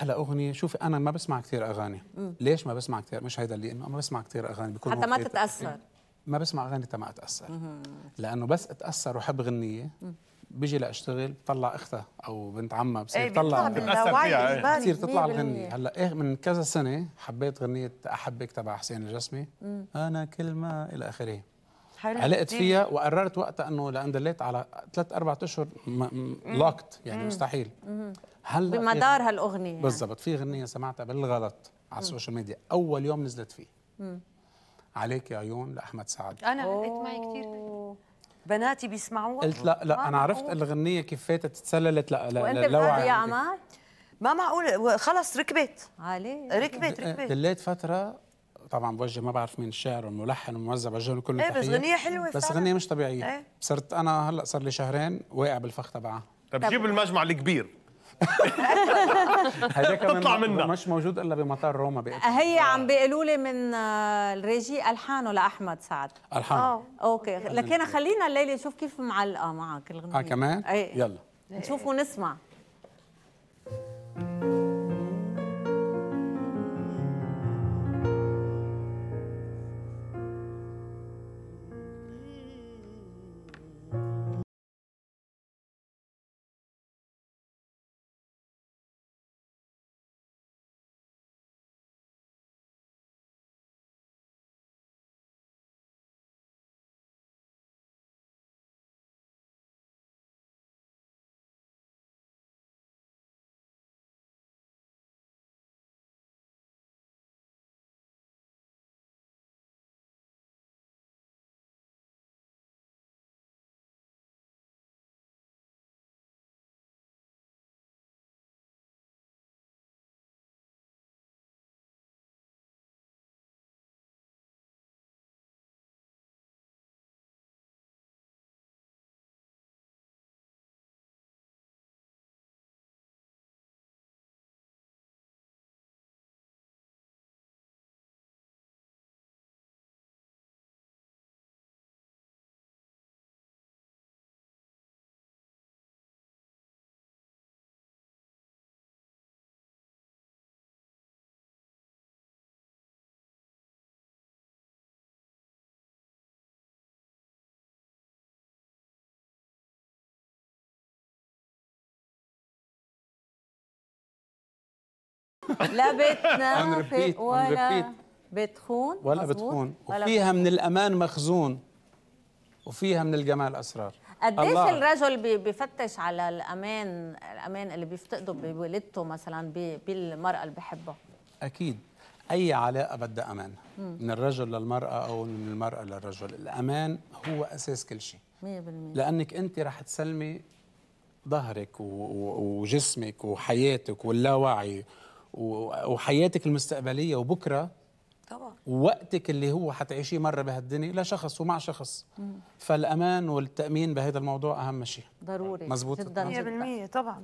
احلى اغنيه شوفي انا ما بسمع كثير اغاني م. ليش ما بسمع كثير مش هيدا اللي انه ما بسمع كثير اغاني بكون حتى ما تتاثر ما بسمع اغاني حتى ما اتاثر لانه بس اتاثر وحب غنيه بيجي لاشتغل طلع اختها او بنت عمها بصير ايه طلع بتاثر إيه. بتصير تطلع الغنيه هلا ايه من كذا سنه حبيت غنيه احبك تبع حسين الجسمي م. انا كل ما الى اخره علقت فيها وقررت وقتها انه لان دليت على ثلاث اربع اشهر لوكت يعني مستحيل هلا بمدار هالاغنيه يعني. بالضبط في غنيه سمعتها بالغلط على السوشيال ميديا اول يوم نزلت فيه مم. عليك يا عيون لاحمد سعد انا لقيت معي كثير بناتي بيسمعوها قلت لا لا انا عرفت أوه. الغنيه كيف فاتت تسللت لا لا وانت لا يا عمار ما معقول خلص ركبت عليه ركبت ركبت دليت فتره طبعا بوجه ما بعرف مين الشاعر والملحن والموزع بوجه له كل التحيه ايه بس غنيه حلوه بس فعلا. غنيه مش طبيعيه ايه؟ صرت انا هلا صار لي شهرين واقع بالفخ تبعها طب جيب المجمع الكبير هذا تطلع منا مش موجود الا بمطار روما بقى هي عم بيقولوا لي من آه، الريجي الحانه لاحمد سعد الحان اه اوكي لكن خلينا الليله نشوف كيف معلقه معك الغنيه اه كمان؟ ايه يلا نشوف ونسمع لا بيتنا ولا بتخون ولا بتخون وفيها من الامان مخزون وفيها من الجمال اسرار قديش الرجل بيفتش على الامان الامان اللي بيفتقده بولادته مثلا بالمراه اللي بحبها اكيد اي علاقه بدها امان من الرجل للمراه او من المراه للرجل الامان هو اساس كل شيء 100% لانك انت رح تسلمي ظهرك وجسمك وحياتك واللاوعي وحياتك المستقبليه وبكره طبعا ووقتك اللي هو حتعيشيه مره بهالدنيا لشخص ومع شخص مم. فالامان والتامين بهذا الموضوع اهم شيء ضروري مزبوط 100% طبعا